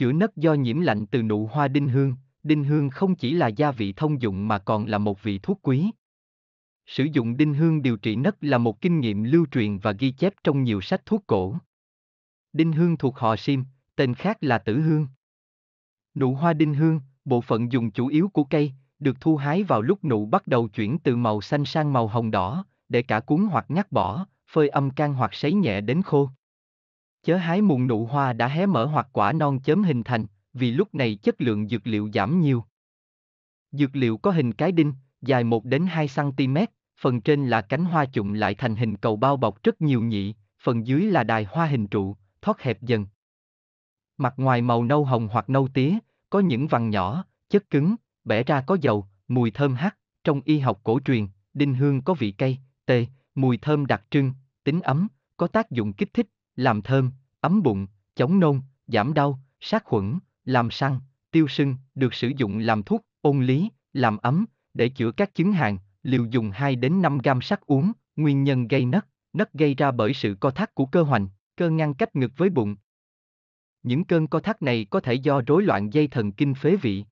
chữa nấc do nhiễm lạnh từ nụ hoa đinh hương, đinh hương không chỉ là gia vị thông dụng mà còn là một vị thuốc quý. Sử dụng đinh hương điều trị nấc là một kinh nghiệm lưu truyền và ghi chép trong nhiều sách thuốc cổ. Đinh hương thuộc họ Sim, tên khác là tử hương. Nụ hoa đinh hương, bộ phận dùng chủ yếu của cây, được thu hái vào lúc nụ bắt đầu chuyển từ màu xanh sang màu hồng đỏ, để cả cuốn hoặc nhắc bỏ, phơi âm can hoặc sấy nhẹ đến khô chớ hái muộn nụ hoa đã hé mở hoặc quả non chớm hình thành, vì lúc này chất lượng dược liệu giảm nhiều. Dược liệu có hình cái đinh, dài 1 đến 2 cm, phần trên là cánh hoa chụm lại thành hình cầu bao bọc rất nhiều nhị, phần dưới là đài hoa hình trụ, thoát hẹp dần. Mặt ngoài màu nâu hồng hoặc nâu tía, có những vằn nhỏ, chất cứng, bẻ ra có dầu, mùi thơm hắc, trong y học cổ truyền, đinh hương có vị cay, tê, mùi thơm đặc trưng, tính ấm, có tác dụng kích thích, làm thơm, ấm bụng, chống nôn, giảm đau, sát khuẩn, làm săn, tiêu sưng, được sử dụng làm thuốc, ôn lý, làm ấm, để chữa các chứng hàn, liều dùng 2 đến 5 gam sắc uống, nguyên nhân gây nấc, nấc gây ra bởi sự co thắt của cơ hoành, cơ ngăn cách ngực với bụng. Những cơn co thắt này có thể do rối loạn dây thần kinh phế vị.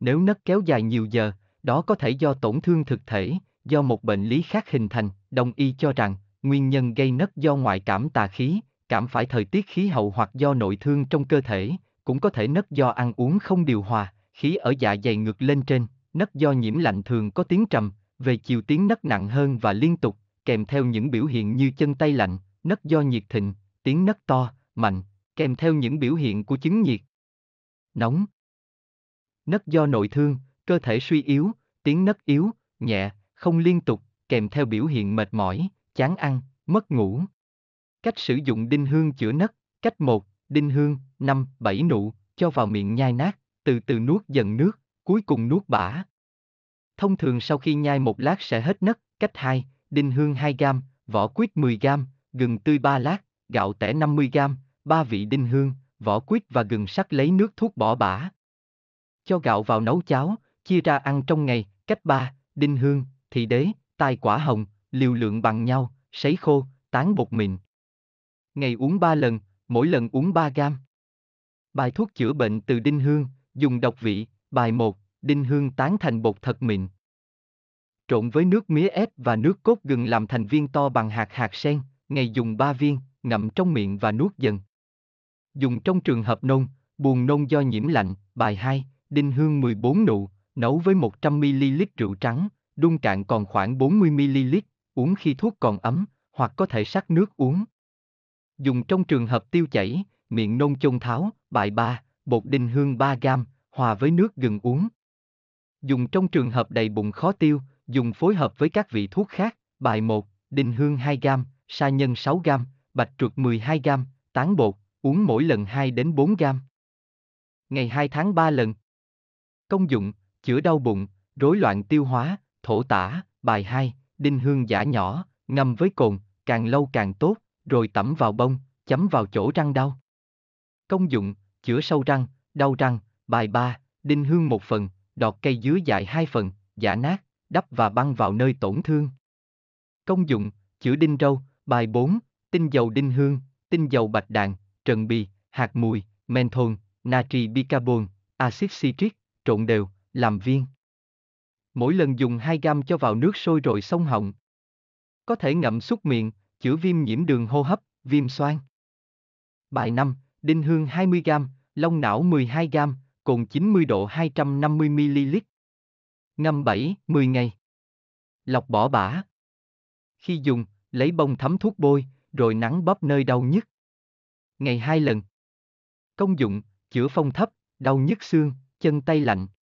Nếu nấc kéo dài nhiều giờ, đó có thể do tổn thương thực thể, do một bệnh lý khác hình thành, đồng y cho rằng nguyên nhân gây nấc do ngoại cảm tà khí, cảm phải thời tiết khí hậu hoặc do nội thương trong cơ thể, cũng có thể nấc do ăn uống không điều hòa, khí ở dạ dày ngược lên trên, Nấc do nhiễm lạnh thường có tiếng trầm, về chiều tiếng nấc nặng hơn và liên tục, kèm theo những biểu hiện như chân tay lạnh, Nấc do nhiệt thịnh, tiếng nấc to, mạnh, kèm theo những biểu hiện của chứng nhiệt. Nóng. Nấc do nội thương, cơ thể suy yếu, tiếng nấc yếu, nhẹ, không liên tục, kèm theo biểu hiện mệt mỏi, chán ăn, mất ngủ. Cách sử dụng đinh hương chữa nấc, cách 1, đinh hương, 5, 7 nụ, cho vào miệng nhai nát, từ từ nuốt dần nước, cuối cùng nuốt bã. Thông thường sau khi nhai một lát sẽ hết nấc, cách 2, đinh hương 2 gram, vỏ quýt 10 gram, gừng tươi 3 lát, gạo tẻ 50 gram, ba vị đinh hương, vỏ quýt và gừng sắc lấy nước thuốc bỏ bã. Cho gạo vào nấu cháo, chia ra ăn trong ngày, cách 3, đinh hương, thị đế, tai quả hồng, liều lượng bằng nhau, sấy khô, tán bột mịn. Ngày uống 3 lần, mỗi lần uống 3 gam. Bài thuốc chữa bệnh từ đinh hương, dùng độc vị, bài 1, đinh hương tán thành bột thật mịn. Trộn với nước mía ép và nước cốt gừng làm thành viên to bằng hạt hạt sen, ngày dùng 3 viên, ngậm trong miệng và nuốt dần. Dùng trong trường hợp nôn, buồn nôn do nhiễm lạnh, bài 2, đinh hương 14 nụ, nấu với 100ml rượu trắng, đun cạn còn khoảng 40ml, uống khi thuốc còn ấm, hoặc có thể sắc nước uống. Dùng trong trường hợp tiêu chảy, miệng nôn chôn tháo, bài ba, bột đinh hương 3 gam, hòa với nước gừng uống. Dùng trong trường hợp đầy bụng khó tiêu, dùng phối hợp với các vị thuốc khác, bài 1, đinh hương 2 gam, sa nhân 6 gam, bạch truật 12 gam, tán bột, uống mỗi lần 2 đến 4 gam. Ngày 2 tháng 3 lần. Công dụng, chữa đau bụng, rối loạn tiêu hóa, thổ tả, bài 2, đinh hương giả nhỏ, ngâm với cồn, càng lâu càng tốt, rồi tẩm vào bông, chấm vào chỗ răng đau. Công dụng, chữa sâu răng, đau răng, bài 3, đinh hương một phần, đọt cây dứa dại hai phần, giả nát, đắp và băng vào nơi tổn thương. Công dụng, chữa đinh râu, bài 4, tinh dầu đinh hương, tinh dầu bạch đàn, trần bì, hạt mùi, menthol, natri bicarbon, axit citric, trộn đều, làm viên mỗi lần dùng 2 gam cho vào nước sôi rồi xông họng. Có thể ngậm súc miệng, chữa viêm nhiễm đường hô hấp, viêm xoang. Bài 5, đinh hương 20 gam, long não 12 gam, cồn 90 độ 250ml. Ngâm 7, 10 ngày. Lọc bỏ bã. Khi dùng, lấy bông thấm thuốc bôi, rồi nắng bóp nơi đau nhức. Ngày 2 lần. Công dụng, chữa phong thấp, đau nhức xương, chân tay lạnh.